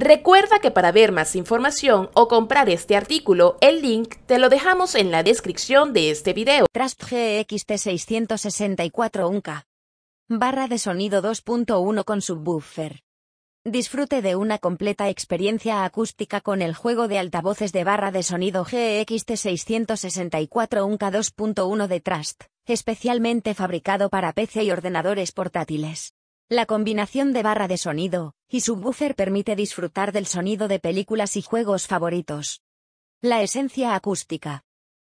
Recuerda que para ver más información o comprar este artículo, el link te lo dejamos en la descripción de este video. Trust GXT 664 Unk. Barra de sonido 2.1 con subwoofer. Disfrute de una completa experiencia acústica con el juego de altavoces de barra de sonido GXT 664 Unk 2.1 de Trust, especialmente fabricado para PC y ordenadores portátiles. La combinación de barra de sonido y subwoofer permite disfrutar del sonido de películas y juegos favoritos. La esencia acústica.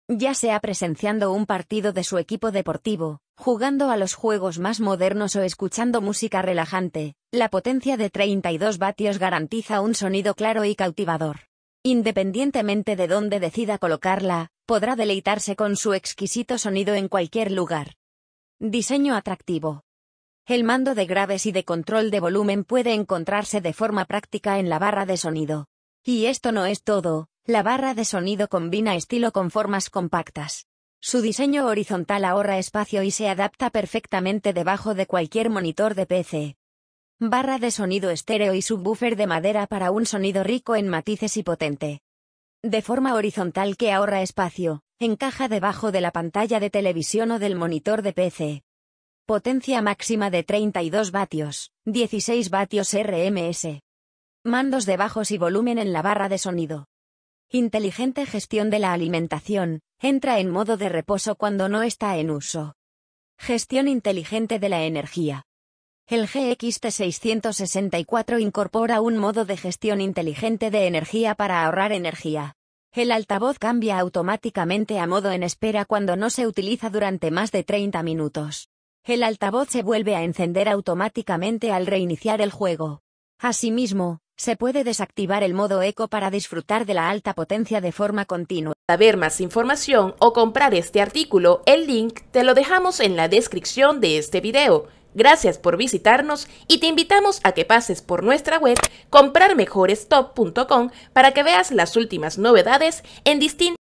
Ya sea presenciando un partido de su equipo deportivo, jugando a los juegos más modernos o escuchando música relajante, la potencia de 32 vatios garantiza un sonido claro y cautivador. Independientemente de dónde decida colocarla, podrá deleitarse con su exquisito sonido en cualquier lugar. Diseño atractivo. El mando de graves y de control de volumen puede encontrarse de forma práctica en la barra de sonido. Y esto no es todo, la barra de sonido combina estilo con formas compactas. Su diseño horizontal ahorra espacio y se adapta perfectamente debajo de cualquier monitor de PC. Barra de sonido estéreo y subwoofer de madera para un sonido rico en matices y potente. De forma horizontal que ahorra espacio, encaja debajo de la pantalla de televisión o del monitor de PC. Potencia máxima de 32 vatios, 16 vatios RMS. Mandos de bajos y volumen en la barra de sonido. Inteligente gestión de la alimentación, entra en modo de reposo cuando no está en uso. Gestión inteligente de la energía. El GXT664 incorpora un modo de gestión inteligente de energía para ahorrar energía. El altavoz cambia automáticamente a modo en espera cuando no se utiliza durante más de 30 minutos. El altavoz se vuelve a encender automáticamente al reiniciar el juego. Asimismo, se puede desactivar el modo eco para disfrutar de la alta potencia de forma continua. Para ver más información o comprar este artículo, el link te lo dejamos en la descripción de este video. Gracias por visitarnos y te invitamos a que pases por nuestra web comprarmejorestop.com para que veas las últimas novedades en distintos